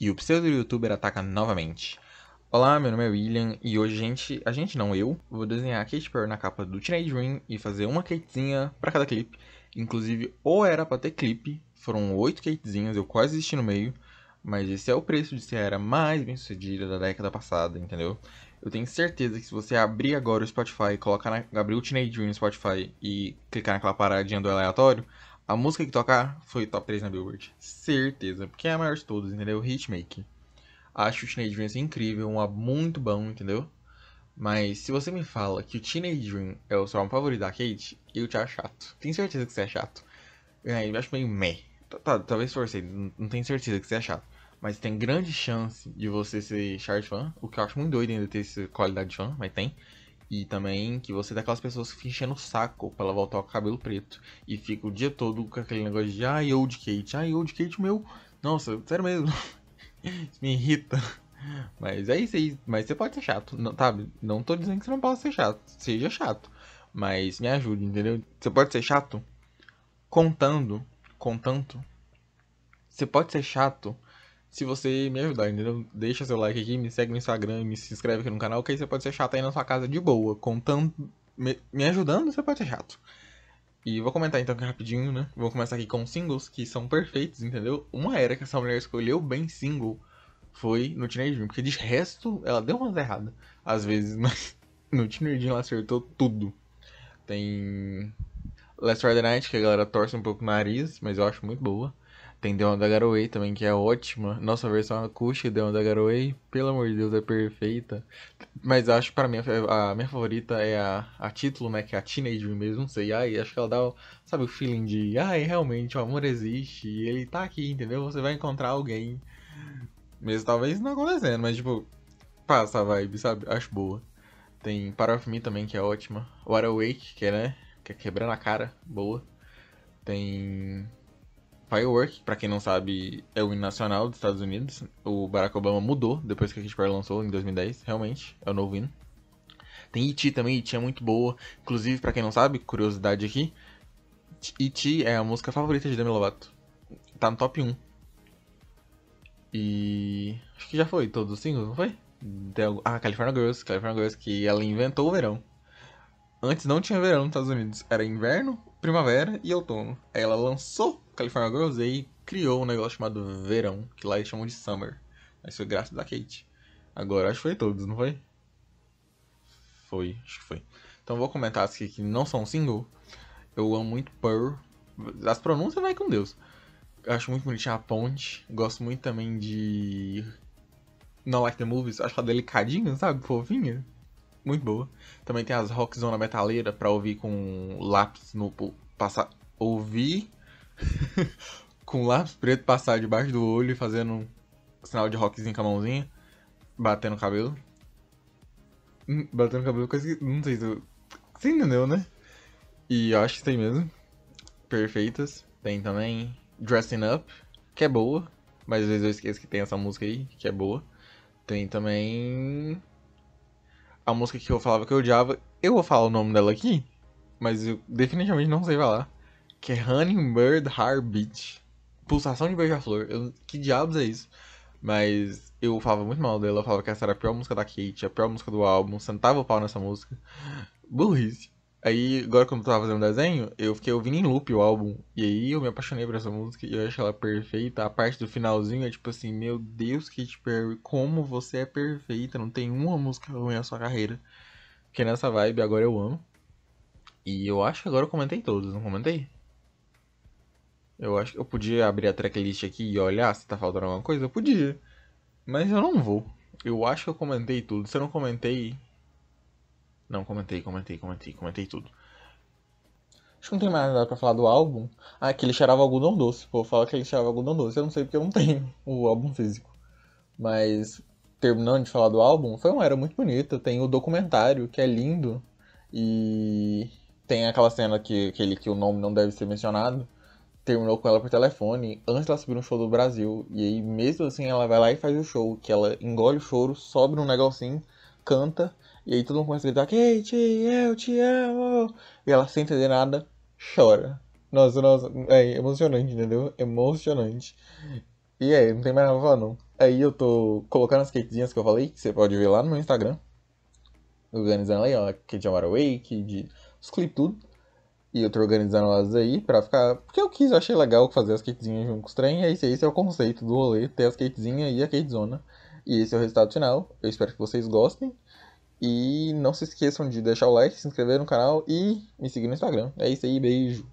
e o pseudo-youtuber ataca novamente. Olá, meu nome é William e hoje a gente, a gente não eu, vou desenhar a Kate Perry na capa do Teenage Dream e fazer uma Katezinha para cada clipe. Inclusive, ou era para ter clipe, foram oito Katezinhas, eu quase existi no meio, mas esse é o preço de ser a era mais bem sucedida da década passada, entendeu? Eu tenho certeza que se você abrir agora o Spotify, colocar na, abrir o Teenage Dream no Spotify e clicar naquela paradinha do aleatório, a música que tocar foi top 3 na Billboard. Certeza, porque é a maior de todos, entendeu? Hitmaker. Acho o Teenage Dream incrível, um álbum muito bom, entendeu? Mas se você me fala que o Teenage Dream é o seu álbum favorito da Kate, eu te acho chato. Tenho certeza que você é chato. É, eu acho meio meh. Tá, talvez forcei, não tenho certeza que você é chato. Mas tem grande chance de você ser chart fan, o que eu acho muito doido ainda ter essa qualidade de fã, mas tem. E também que você é daquelas pessoas que ficam enchendo o saco pra ela voltar com o cabelo preto. E fica o dia todo com aquele negócio de ai, old Kate, ai, old Kate meu. Nossa, sério mesmo. Isso me irrita. Mas é isso aí. Mas você pode ser chato, não, sabe? Não tô dizendo que você não possa ser chato. Seja chato. Mas me ajude, entendeu? Você pode ser chato contando. Contanto. Você pode ser chato se você me ajudar, entendeu? Deixa seu like aqui, me segue no Instagram, me se inscreve aqui no canal, que aí você pode ser chato aí na sua casa de boa. Contando, me, me ajudando, você pode ser chato. E vou comentar então aqui rapidinho, né? Vou começar aqui com singles que são perfeitos, entendeu? Uma era que essa mulher escolheu bem single foi no Teenage Dream, porque de resto ela deu umas erradas às vezes, mas no Teenage Dream ela acertou tudo. Tem Last Friday Night, que a galera torce um pouco o nariz, mas eu acho muito boa. Tem The One da Garoway também, que é ótima. Nossa, a versão acústica de The One da Garoway, pelo amor de Deus, é perfeita. Mas acho que pra mim a minha favorita é a, a título, né? Que é a Teenage Dream mesmo, não sei. Ai, acho que ela dá, sabe, o feeling de, ai, realmente, o amor existe e ele tá aqui, entendeu? Você vai encontrar alguém. Mesmo talvez não acontecendo, mas tipo, passa a vibe, sabe? Acho boa. Tem Para of Me também, que é ótima. What Awake, que é, né? Que é quebrando a cara, boa. Tem Firework, para quem não sabe, é o hino nacional dos Estados Unidos. O Barack Obama mudou depois que a Katy Perry lançou em 2010, realmente, é o novo hino. Tem Iti também, Iti é muito boa. Inclusive, para quem não sabe, curiosidade aqui, Iti é a música favorita de Demi Lovato. Tá no top 1. E acho que já foi todos os singles, não foi? Ah, California Girls, California Girls que ela inventou o verão. Antes não tinha verão nos Estados Unidos, era inverno primavera e outono. Aí ela lançou California Girls e criou um negócio chamado verão, que lá eles chamam de summer. Mas foi graças da Kate. Agora acho que foi todos, não foi? Foi, acho que foi. Então vou comentar as que não são single. Eu amo muito Pearl. As pronúncias vai com Deus. Eu acho muito bonitinha a ponte. Gosto muito também de. Não Like the Movies. Acho ela delicadinha, sabe? Fofinha muito boa. Também tem as Rock Zona Metaleira pra ouvir com lápis no. Passar, ouvir com lápis preto passar debaixo do olho e fazendo um sinal de rockzinho com a mãozinha, batendo o cabelo. Hum, batendo o cabelo, coisa que. Não sei se. Eu... Você entendeu, né? E eu acho que tem mesmo. Perfeitas. Tem também Dressing Up, que é boa. Mas às vezes eu esqueço que tem essa música aí, que é boa. Tem também a música que eu falava que eu odiava, eu vou falar o nome dela aqui, mas eu definitivamente não sei falar. Que é Honey Heartbeat. Pulsação de beija-flor. Que diabos é isso? Mas eu falava muito mal dela, eu falava que essa era a pior música da Kate, a pior música do álbum, sentava o pau nessa música. Burrice. Aí, agora quando eu tava fazendo desenho, eu fiquei ouvindo em loop o álbum. E aí eu me apaixonei por essa música e eu acho ela perfeita. A parte do finalzinho é tipo assim, meu Deus, Katy Perry, como você é perfeita. Não tem uma música ruim na sua carreira. Porque nessa vibe agora eu amo. E eu acho que agora eu comentei todos, não comentei? Eu acho que eu podia abrir a tracklist aqui e olhar se tá faltando alguma coisa. Eu podia. Mas eu não vou. Eu acho que eu comentei tudo. Se eu não comentei, não, comentei, comentei, comentei, comentei tudo. Acho que não tem mais nada pra falar do álbum. Ah, é que ele cheirava algodão doce. Pô, fala que ele cheirava algodão doce. Eu não sei porque eu não tenho o álbum físico. Mas, terminando de falar do álbum, foi uma era muito bonita. Tem o documentário, que é lindo. E tem aquela cena que, que, ele, que o nome não deve ser mencionado. Terminou com ela por telefone, antes dela subir no show do Brasil. E aí, mesmo assim, ela vai lá e faz o show. Que ela engole o choro, sobe num negocinho, canta e aí todo mundo começa a gritar, Kate, eu te amo! E ela sem entender nada, chora. Nossa, nossa, é emocionante, entendeu? Emocionante. E aí, não tem mais nada pra falar não. Aí eu tô colocando as Katezinhas que eu falei, que você pode ver lá no meu Instagram. Organizando aí, ó, Kate Amar Awake, de... os clipes tudo. E eu tô organizando elas aí pra ficar. Porque eu quis, eu achei legal fazer as Katezinhas junto com os trem. E esse, esse é o conceito do rolê, ter as Katezinhas e a Katezona. E esse é o resultado final. Eu espero que vocês gostem. E não se esqueçam de deixar o like, se inscrever no canal e me seguir no Instagram. É isso aí, beijo.